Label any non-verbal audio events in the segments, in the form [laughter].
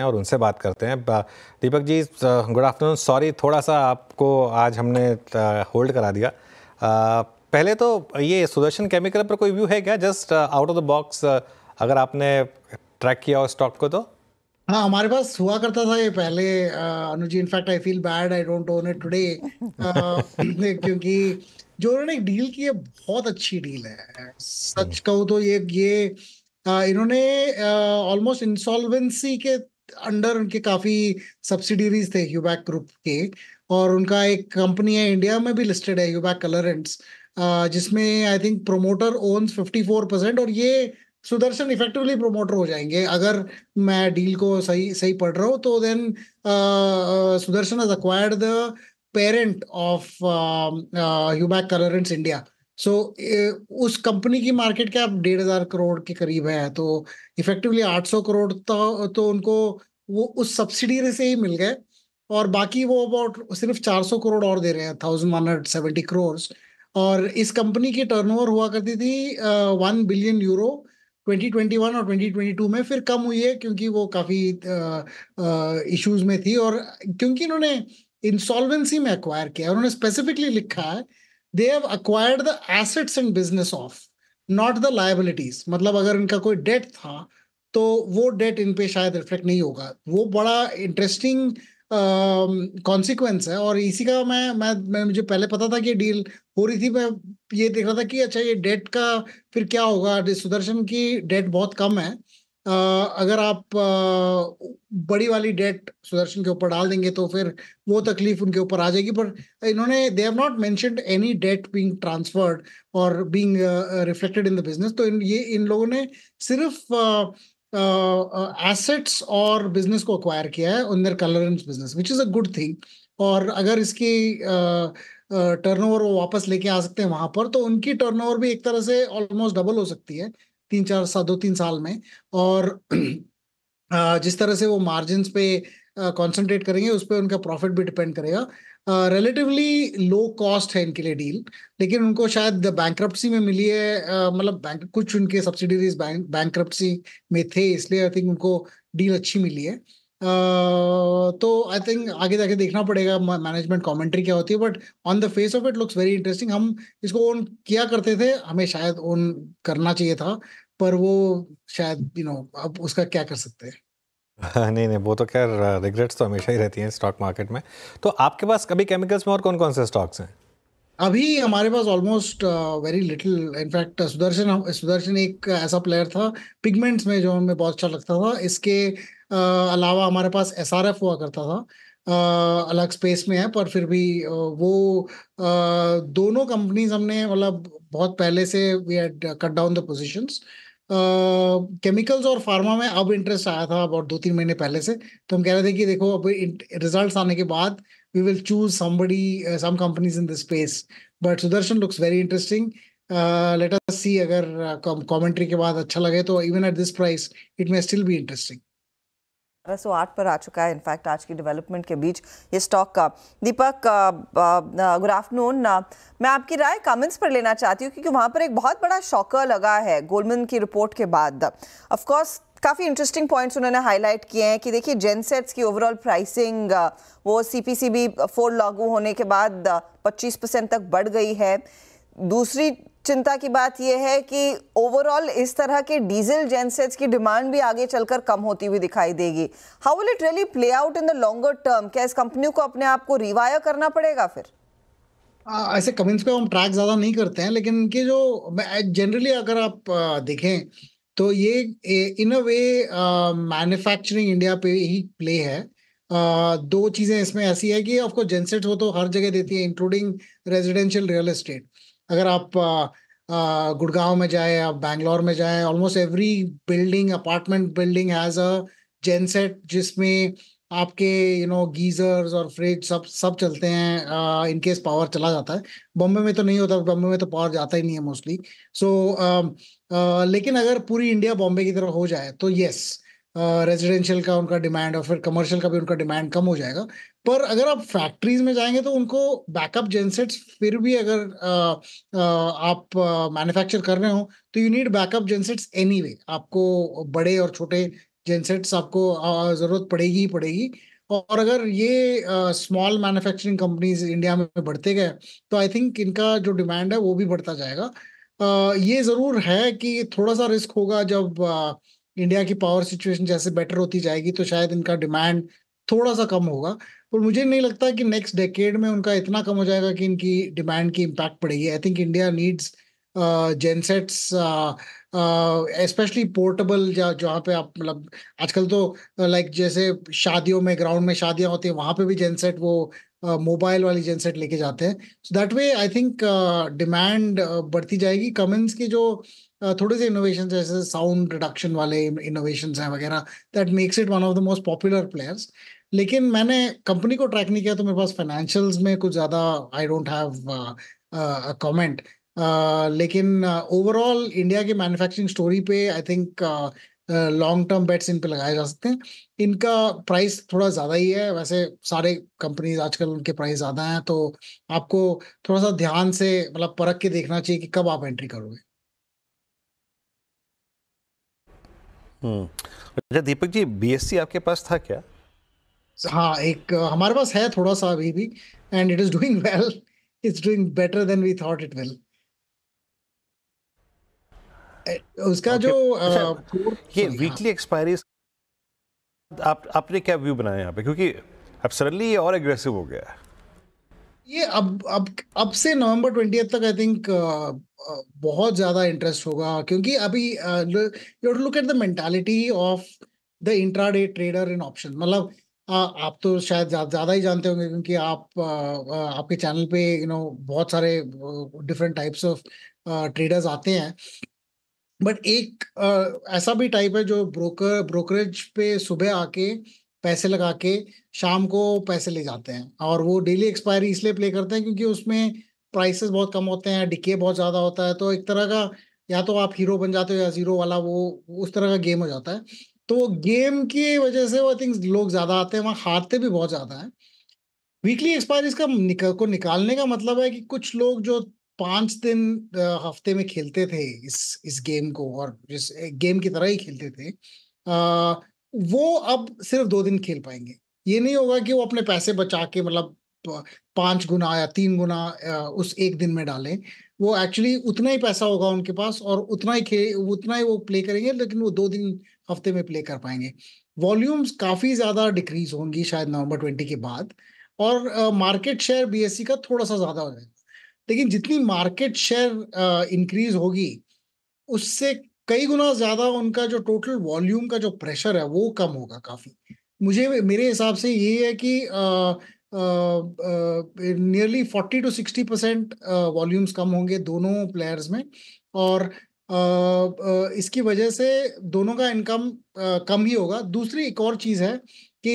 हैं और उनसे बात करते हैं Deepak ji good afternoon sorry थोड़ा सा आपको आज हमने होल्ड करा दिया पहले तो ये सुदर्शन केमिकल पर कोई व्यू है क्या just out of the box अगर आपने ट्रैक किया हो स्टॉक को तो हाँ हमारे पास हुआ करता था ये पहले Anuji in fact I feel bad I don't own it today क्योंकि जो उन्होंने डील की है बहुत अच्छी डील है सच हम्म। कहूँ तो ये ये इन्होंने ऑलमोस्ट इंसॉल्वेंसी के अंडर उनके काफ़ी सब्सिडीरीज थे यूबैक ग्रुप के और उनका एक कंपनी है इंडिया में भी लिस्टेड है यूबैक कलरेंट्स जिसमें I think promoter owns four percent और ये सुदर्शन इफेक्टिवली प्रोमोटर हो जाएंगे अगर मैं डील को सही सही पढ़ रहा हूँ तो then Sudarshan has acquired the parent of Heubach colorants India so so, उस कंपनी की मार्केट कैप डेढ़ हजार करोड़ के करीब है तो इफेक्टिवली आठ सौ करोड़ तो, तो उनको वो उस सब्सिडी से ही मिल गए और बाकी वो अबाउट सिर्फ चार सौ करोड़ और दे रहे हैं thousand one hundred seventy crore और इस कंपनी की टर्नओवर हुआ करती थी वन बिलियन यूरो 2021 और 2022 में फिर कम हुई है क्योंकि वो काफ़ी इश्यूज में थी और क्योंकि इन्होंने इंसॉल्वेंसी में एक्वायर किया उन्होंने स्पेसिफिकली लिखा है they have acquired the assets and business of not the liabilities मतलब अगर इनका कोई डेट था तो वो डेट इन पे शायद रिफ्लेक्ट नहीं होगा वो बड़ा इंटरेस्टिंग कॉन्सिक्वेंस uh, है और इसी का मैं मैं मैं मुझे पहले पता था कि डील हो रही थी मैं ये देख रहा था कि अच्छा ये डेट का फिर क्या होगा सुदर्शन की डेट बहुत कम है अगर आप बड़ी वाली डेट सुदर्शन के ऊपर डाल देंगे तो फिर वो तकलीफ उनके ऊपर आ जाएगी पर इन्होंने they have not mentioned any debt being transferred और being reflected in the business तो इन ये इन लोगों ने सिर्फ एसेट्स और बिजनेस को अक्वायर किया है on colour business which is a good thing और अगर इसकी टर्नओवर वो वापस लेके आ सकते हैं वहां पर तो उनकी टर्नओवर भी एक तरह से ऑलमोस्ट डबल हो सकती है तीन चार साल दो तीन साल में और [clears throat] जिस तरह से वो मार्जिन पे कॉन्सेंट्रेट करेंगे उस पर उनका प्रॉफिट भी डिपेंड करेगा रिलेटिवली लो कॉस्ट है इनके लिए डील लेकिन उनको शायद बैंक में मिली है मतलब बैंक कुछ उनके सब्सिडरीज बैंक बैंक्रप्सी में थे इसलिए आई थिंक उनको डील अच्छी मिली है Uh, तो आई थिंक आगे जाके देखना पड़ेगा मैनेजमेंट कमेंट्री क्या होती है but on the face of it looks very interesting हम इसको ओन किया करते थे हमें शायद ओन करना चाहिए था पर वो शायद यू you नो know, अब उसका क्या कर सकते हैं [laughs] नहीं नहीं वो तो खैर रिग्रेट्स uh, तो हमेशा ही रहती हैं स्टॉक मार्केट में तो आपके पास कभी केमिकल्स में और कौन कौन से स्टॉक्स हैं अभी हमारे पास almost very little in fact Sudarshan Sudarshan एक ऐसा प्लेयर था पिगमेंट्स में जो हमें बहुत अच्छा लगता था इसके अलावा हमारे पास एस हुआ करता था अलग स्पेस में है पर फिर भी वो दोनों कंपनीज हमने मतलब बहुत पहले से we had cut down the positions chemicals और फार्मा में अब इंटरेस्ट आया था और दो तीन महीने पहले से तो हम कह रहे थे कि देखो अब रिजल्ट्स आने के बाद we will choose somebody some companies in this space but Sudarshan looks very interesting let us see अगर कॉमेंट्री के बाद अच्छा लगे तो even at this price it may still be interesting सौ आठ पर आ चुका है इनफैक्ट आज की डेवलपमेंट के बीच ये स्टॉक का दीपक गुड आफ्टरनून मैं आपकी राय कमेंट्स पर लेना चाहती हूँ क्योंकि वहाँ पर एक बहुत बड़ा शौका लगा है गोल्डमैन की रिपोर्ट के बाद ऑफकोर्स काफ़ी इंटरेस्टिंग पॉइंट्स उन्होंने हाईलाइट किए हैं कि देखिए जेनसेट्स की ओवरऑल प्राइसिंग वो बी फोर लागू होने के बाद पच्चीस परसेंट तक बढ़ गई है दूसरी चिंता की बात यह है कि ओवरऑल इस तरह के डीजल जेनसेट्स की डिमांड भी आगे चलकर कम होती हुई दिखाई देगी how will it really play out in the longer term क्या इस कंपनी को अपने आप को रिवायर करना पड़ेगा फिर आ, ऐसे कमेंट्स पे हम ट्रैक ज्यादा नहीं करते हैं लेकिन कि जो जनरली अगर आप देखें तो ये इन अ वे मैन्युफैक्चरिंग इंडिया पे ही प्ले है Uh, दो चीजें इसमें ऐसी है कि ऑफकोर्स जेनसेट हो तो हर जगह देती है इंक्लूडिंग रेजिडेंशियल रियल एस्टेट अगर आप गुड़गांव में जाए आप बैंगलोर में जाए almost every building apartment building has a genset जिसमें आपके यू नो गीजर्स और फ्रिज सब सब चलते हैं इन केस पावर चला जाता है बॉम्बे में तो नहीं होता बॉम्बे में तो पावर जाता ही नहीं है mostly so so, uh, uh, लेकिन अगर पूरी इंडिया बॉम्बे की तरफ हो जाए तो यस yes, रेजिडेंशियल का उनका डिमांड और फिर कमर्शियल का भी उनका डिमांड कम हो जाएगा पर अगर आप फैक्ट्रीज में जाएंगे तो उनको बैकअप जेनसेट्स फिर भी अगर आ, आ, आप मैन्युफैक्चर कर रहे हो तो यू नीड बैकअप जेनसेट्स वे आपको बड़े और छोटे जेनसेट्स आपको ज़रूरत पड़ेगी ही पड़ेगी और अगर ये स्मॉल मैन्युफैक्चरिंग कंपनीज इंडिया में बढ़ते गए तो आई थिंक इनका जो डिमांड है वो भी बढ़ता जाएगा आ, ये ज़रूर है कि थोड़ा सा रिस्क होगा जब आ, इंडिया की पावर सिचुएशन जैसे बेटर होती जाएगी तो शायद इनका डिमांड थोड़ा सा कम होगा पर मुझे नहीं लगता कि नेक्स्ट डेकेड में उनका इतना कम हो जाएगा कि इनकी डिमांड की इम्पैक्ट पड़ेगी I think India needs gensets specially portable जहाँ पे आप मतलब आजकल तो लाइक uh, like, जैसे शादियों में ग्राउंड में शादियाँ होती हैं वहाँ पे भी जेनसेट वो मोबाइल uh, वाली जेनसेट लेके जाते हैं so that way I think demand बढ़ती जाएगी कमेंस की जो uh, Uh, थोड़े से इनोवेशन जैसे साउंड रिडक्शन वाले इनोवेशन हैं वगैरह that makes it one of the most popular players लेकिन मैंने कंपनी को ट्रैक नहीं किया तो मेरे पास फाइनेंशियल्स में कुछ ज़्यादा आई डोंट हैव कमेंट लेकिन ओवरऑल uh, इंडिया के मैन्युफैक्चरिंग स्टोरी पे I think long term bets इन पे लगाए जा सकते हैं इनका प्राइस थोड़ा ज़्यादा ही है वैसे सारे कंपनीज आजकल उनके प्राइस ज़्यादा हैं तो आपको थोड़ा सा ध्यान से मतलब परख के देखना चाहिए कि कब आप एंट्री करोगे हम्म। अच्छा दीपक जी बीएससी आपके पास था क्या हाँ एक हमारे पास है थोड़ा सा अभी भी and it is doing well it's doing better than we thought it will उसका okay. जो अच्छा, ये वीकली एक्सपायरी हाँ। आप आपने क्या व्यू बनाया यहाँ पे क्योंकि अब सडनली ये और एग्रेसिव हो गया है ये अब अब अब से नवंबर ट्वेंटी तक आई थिंक uh, uh, बहुत ज्यादा इंटरेस्ट होगा क्योंकि अभी you look at the mentality of the intraday trader in option मतलब uh, आप तो शायद ज़्यादा ही जानते होंगे क्योंकि आप आपके चैनल पे यू नो बहुत सारे डिफरेंट टाइप्स ऑफ ट्रेडर्स आते हैं बट एक ऐसा भी टाइप है जो ब्रोकर ब्रोकरेज पे सुबह आके पैसे लगा के शाम को पैसे ले जाते हैं और वो डेली एक्सपायरी इसलिए प्ले करते हैं क्योंकि उसमें प्राइसेस बहुत कम होते हैं डिके बहुत ज़्यादा होता है तो एक तरह का या तो आप हीरो बन जाते हो या जीरो वाला वो उस तरह का गेम हो जाता है तो गेम की वजह से आई थिंक लोग ज़्यादा आते हैं वहाँ हारते भी बहुत ज़्यादा हैं वीकली एक्सपायरीज का निक, को निकालने का मतलब है कि कुछ लोग जो पाँच दिन हफ्ते में खेलते थे इस इस गेम को और जिस गेम की तरह ही खेलते थे आ, वो अब सिर्फ दो दिन खेल पाएंगे ये नहीं होगा कि वो अपने पैसे बचा के मतलब पांच गुना या तीन गुना उस एक दिन में डालें वो एक्चुअली उतना ही पैसा होगा उनके पास और उतना ही खेल उतना ही वो प्ले करेंगे लेकिन वो दो दिन हफ्ते में प्ले कर पाएंगे वॉल्यूम्स काफ़ी ज़्यादा डिक्रीज होंगी शायद नवंबर ट्वेंटी के बाद और मार्केट शेयर बी का थोड़ा सा ज़्यादा हो जाएगा लेकिन जितनी मार्केट शेयर इंक्रीज होगी उससे कई गुना ज्यादा उनका जो टोटल वॉल्यूम का जो प्रेशर है वो कम होगा काफी मुझे मेरे हिसाब से ये है कि nearly forty to sixty percent volumes कम होंगे दोनों प्लेयर्स में और आ, आ, इसकी वजह से दोनों का इनकम कम ही होगा दूसरी एक और चीज़ है कि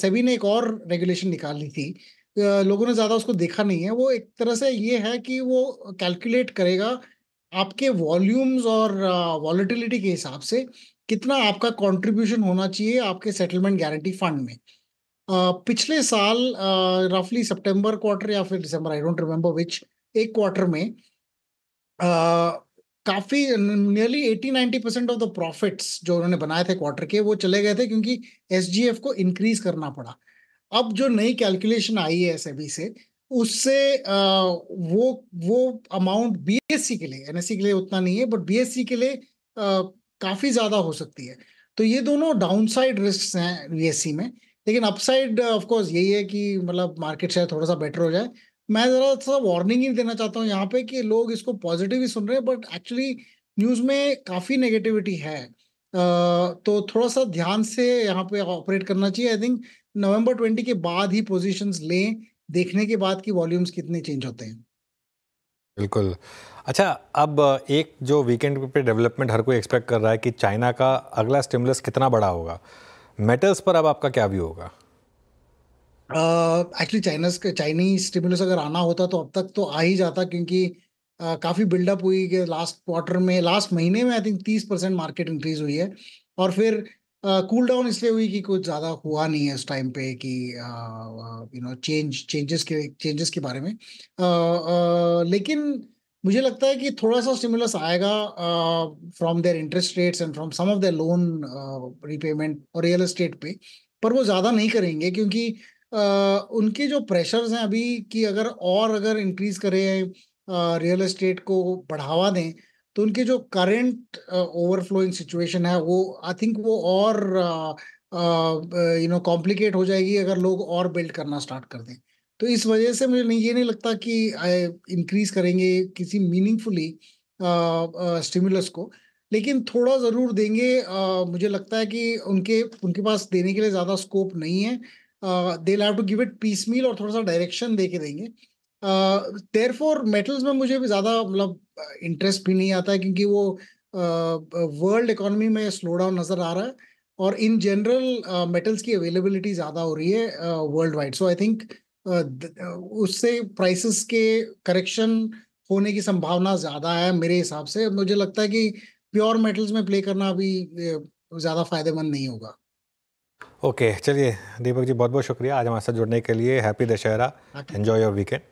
सेबी ने एक और रेगुलेशन निकाल ली थी लोगों ने ज़्यादा उसको देखा नहीं है वो एक तरह से ये है कि वो कैलकुलेट करेगा आपके वॉल्यूम्स और वॉलिटिलिटी के हिसाब से कितना आपका कंट्रीब्यूशन होना चाहिए आपके सेटलमेंट गारंटी फंड में Uh, पिछले साल रफली सितंबर क्वार्टर या फिर दिसंबर आई डोंट रिमेम्बर विच एक क्वार्टर में uh, काफी nearly eighty ninety percent of the profits जो उन्होंने बनाए थे क्वार्टर के वो चले गए थे क्योंकि एस को इंक्रीज करना पड़ा अब जो नई कैलकुलेशन आई है एस e से उससे वो वो अमाउंट बीएससी के लिए एनएससी के लिए उतना नहीं है बट बीएससी के लिए काफ़ी ज़्यादा हो सकती है तो ये दोनों डाउनसाइड रिस्क हैं बीएससी में लेकिन अपसाइड ऑफकोर्स यही है कि मतलब मार्केट शायद थोड़ा सा बेटर हो जाए मैं ज़रा सा वार्निंग ही देना चाहता हूँ यहाँ पे कि लोग इसको पॉजिटिव ही सुन रहे हैं बट एक्चुअली न्यूज़ में काफ़ी नेगेटिविटी है तो थोड़ा सा ध्यान से यहाँ पे ऑपरेट करना चाहिए आई थिंक नवंबर ट्वेंटी के बाद ही पोजीशंस लें देखने के बाद कि वॉल्यूम्स कितने चेंज होते हैं बिल्कुल अच्छा अब एक जो वीकेंड पे डेवलपमेंट हर कोई एक्सपेक्ट कर रहा है कि चाइना का अगला स्टिमुलस कितना बड़ा होगा मेटल्स पर अब आपका क्या व्यू होगा एक्चुअली चाइना चाइनीज स्टिमुलस अगर आना होता तो अब तक तो आ ही जाता क्योंकि uh, काफ़ी बिल्डअप हुई कि लास्ट क्वार्टर में लास्ट महीने में आई थिंक तीस परसेंट मार्केट इंक्रीज हुई है और फिर कूल डाउन इसलिए हुई कि कुछ ज़्यादा हुआ नहीं है इस टाइम पे कि यू नो चेंज चेंजेस के चेंजेस के बारे में uh, uh, लेकिन मुझे लगता है कि थोड़ा सा स्टिमुलस आएगा from there interest rates and from some of their loan repayment और रियल एस्टेट पे पर वो ज़्यादा नहीं करेंगे क्योंकि uh, उनके जो प्रेशर्स हैं अभी कि अगर और अगर इंक्रीज करें रियल एस्टेट को बढ़ावा दें तो उनके जो करेंट ओवरफ्लोइंग सिचुएशन है वो आई थिंक वो और यू नो कॉम्प्लिकेट हो जाएगी अगर लोग और बिल्ड करना स्टार्ट कर दें तो इस वजह से मुझे नहीं ये नहीं लगता कि इंक्रीज करेंगे किसी मीनिंगफुली स्टिमुलस को लेकिन थोड़ा ज़रूर देंगे uh, मुझे लगता है कि उनके उनके पास देने के लिए ज़्यादा स्कोप नहीं है they have to give it piecemeal और थोड़ा सा डायरेक्शन दे के देंगे देर फॉर मेटल्स में मुझे भी ज़्यादा मतलब इंटरेस्ट भी नहीं आता है क्योंकि वो वर्ल्ड इकोनॉमी में स्लो डाउन नज़र आ रहा है और इन जनरल मेटल्स की अवेलेबिलिटी ज़्यादा हो रही है worldwide so I think उससे प्राइसेस के करेक्शन होने की संभावना ज़्यादा है मेरे हिसाब से मुझे लगता है कि प्योर मेटल्स में प्ले करना अभी ज़्यादा फायदेमंद नहीं होगा ओके okay, चलिए दीपक जी बहुत बहुत शुक्रिया आज हमारे साथ जुड़ने के लिए happy Dussehra enjoy your weekend